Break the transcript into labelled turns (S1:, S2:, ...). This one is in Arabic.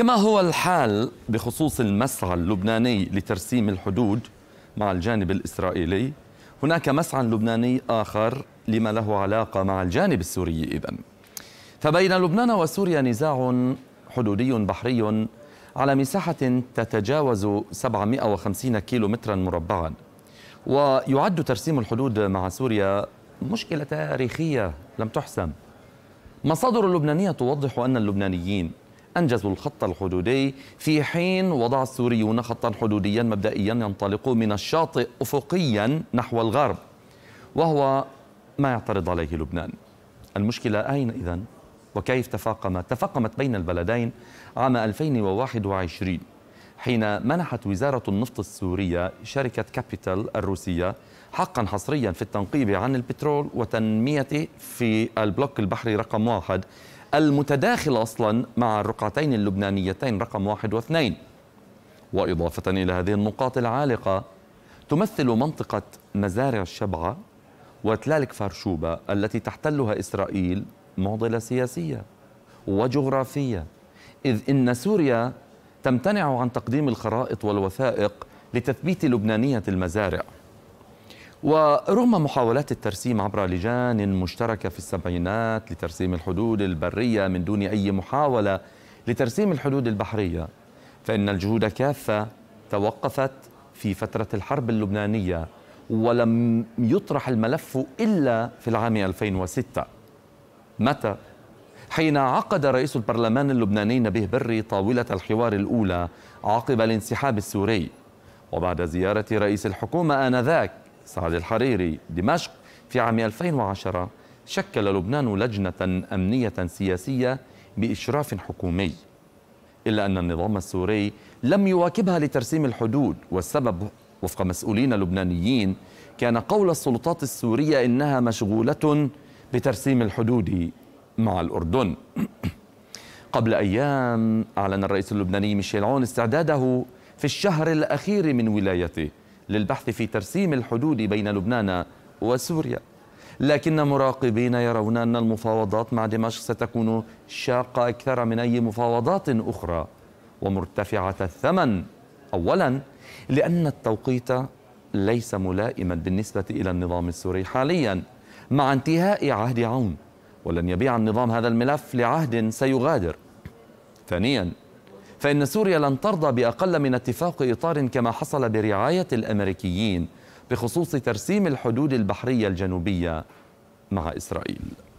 S1: كما هو الحال بخصوص المسعى اللبناني لترسيم الحدود مع الجانب الإسرائيلي هناك مسعى لبناني آخر لما له علاقة مع الجانب السوري اذا فبين لبنان وسوريا نزاع حدودي بحري على مساحة تتجاوز 750 كيلو مترا مربعا ويعد ترسيم الحدود مع سوريا مشكلة تاريخية لم تحسم مصادر لبنانية توضح أن اللبنانيين أنجزوا الخط الحدودي في حين وضع السوريون خطا حدوديا مبدئيا ينطلق من الشاطئ أفقيا نحو الغرب وهو ما يعترض عليه لبنان المشكلة أين إذا وكيف تفاقمت تفاقمت بين البلدين عام 2021 حين منحت وزارة النفط السورية شركة كابيتال الروسية حقا حصريا في التنقيب عن البترول وتنميته في البلوك البحري رقم واحد المتداخل أصلا مع الرقعتين اللبنانيتين رقم واحد واثنين وإضافة إلى هذه النقاط العالقة تمثل منطقة مزارع الشبعة وتلالك فارشوبة التي تحتلها إسرائيل معضلة سياسية وجغرافية إذ إن سوريا تمتنع عن تقديم الخرائط والوثائق لتثبيت لبنانية المزارع ورغم محاولات الترسيم عبر لجان مشتركة في السبعينات لترسيم الحدود البرية من دون أي محاولة لترسيم الحدود البحرية فإن الجهود كافة توقفت في فترة الحرب اللبنانية ولم يطرح الملف إلا في العام 2006 متى؟ حين عقد رئيس البرلمان اللبناني نبيه بري طاولة الحوار الأولى عقب الانسحاب السوري وبعد زيارة رئيس الحكومة آنذاك سعد الحريري دمشق في عام 2010 شكل لبنان لجنة أمنية سياسية بإشراف حكومي إلا أن النظام السوري لم يواكبها لترسيم الحدود والسبب وفق مسؤولين لبنانيين كان قول السلطات السورية إنها مشغولة بترسيم الحدود مع الأردن قبل أيام أعلن الرئيس اللبناني ميشيل عون استعداده في الشهر الأخير من ولايته للبحث في ترسيم الحدود بين لبنان وسوريا لكن مراقبين يرون أن المفاوضات مع دمشق ستكون شاقة أكثر من أي مفاوضات أخرى ومرتفعة الثمن أولا لأن التوقيت ليس ملائما بالنسبة إلى النظام السوري حاليا مع انتهاء عهد عون ولن يبيع النظام هذا الملف لعهد سيغادر ثانيا فإن سوريا لن ترضى بأقل من اتفاق إطار كما حصل برعاية الأمريكيين بخصوص ترسيم الحدود البحرية الجنوبية مع إسرائيل